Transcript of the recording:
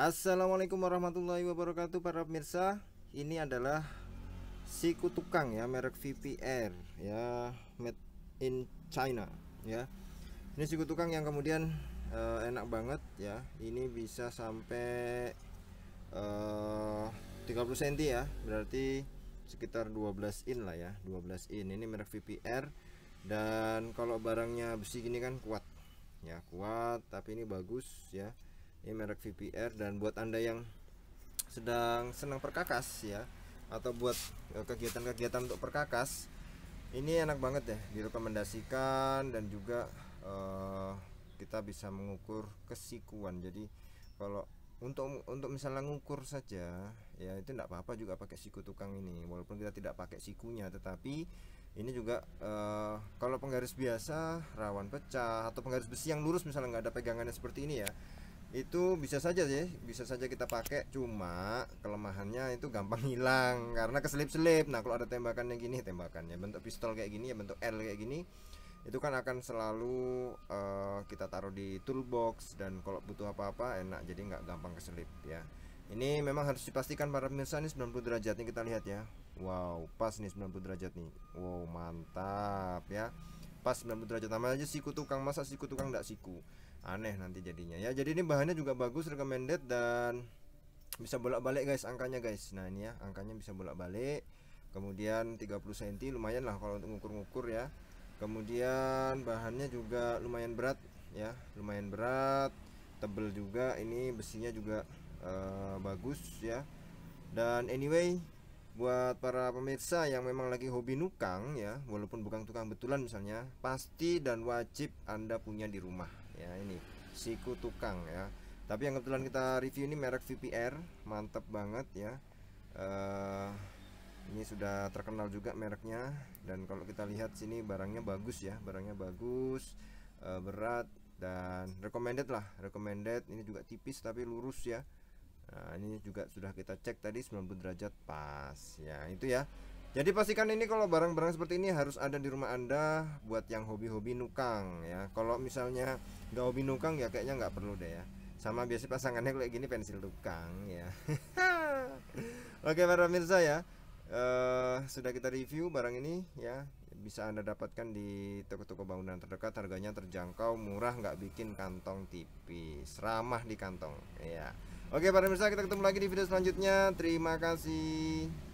Assalamualaikum warahmatullahi wabarakatuh para pemirsa Ini adalah siku tukang ya merek VPR ya made in China ya Ini siku tukang yang kemudian uh, enak banget ya Ini bisa sampai uh, 30 cm ya berarti sekitar 12 in lah ya 12 in ini merek VPR dan kalau barangnya besi gini kan kuat ya kuat tapi ini bagus ya ini ya, merek VPR dan buat anda yang sedang senang perkakas ya atau buat e, kegiatan-kegiatan untuk perkakas ini enak banget ya direkomendasikan dan juga uh, kita bisa mengukur kesikuan jadi kalau untuk untuk misalnya ngukur saja ya itu tidak apa-apa juga pakai siku tukang ini walaupun kita tidak pakai sikunya tetapi ini juga uh, kalau penggaris biasa rawan pecah atau penggaris besi yang lurus misalnya nggak ada pegangannya seperti ini ya itu bisa saja sih bisa saja kita pakai cuma kelemahannya itu gampang hilang karena keselip-selip nah kalau ada tembakan yang gini tembakannya bentuk pistol kayak gini ya bentuk L kayak gini itu kan akan selalu uh, kita taruh di toolbox dan kalau butuh apa-apa enak jadi nggak gampang keselip ya ini memang harus dipastikan para pemirsa nih 90 derajat nih kita lihat ya wow pas nih 90 derajat nih wow mantap ya pas 90 derajat namanya aja siku tukang masa siku tukang nggak siku aneh nanti jadinya ya jadi ini bahannya juga bagus recommended dan bisa bolak-balik guys angkanya guys nah ini ya angkanya bisa bolak-balik kemudian 30 cm lumayan lah kalau untuk ngukur-ngukur ya kemudian bahannya juga lumayan berat ya lumayan berat tebel juga ini besinya juga uh, bagus ya dan anyway buat para pemirsa yang memang lagi hobi nukang ya walaupun bukan tukang betulan misalnya pasti dan wajib anda punya di rumah ya ini siku tukang ya tapi yang kebetulan kita review ini merek VPR mantep banget ya uh, ini sudah terkenal juga mereknya dan kalau kita lihat sini barangnya bagus ya barangnya bagus uh, berat dan recommended lah recommended ini juga tipis tapi lurus ya Nah, ini juga sudah kita cek tadi 90 derajat pas. Ya, itu ya. Jadi pastikan ini kalau barang-barang seperti ini harus ada di rumah Anda buat yang hobi-hobi nukang ya. Kalau misalnya nggak hobi nukang ya kayaknya nggak perlu deh ya. Sama biasa pasangannya kayak gini pensil tukang ya. Oke para pemirsa ya. Uh, sudah kita review barang ini ya. Bisa Anda dapatkan di toko-toko bangunan terdekat, harganya terjangkau, murah, nggak bikin kantong tipis, ramah di kantong ya. Oke para pemirsa kita ketemu lagi di video selanjutnya. Terima kasih.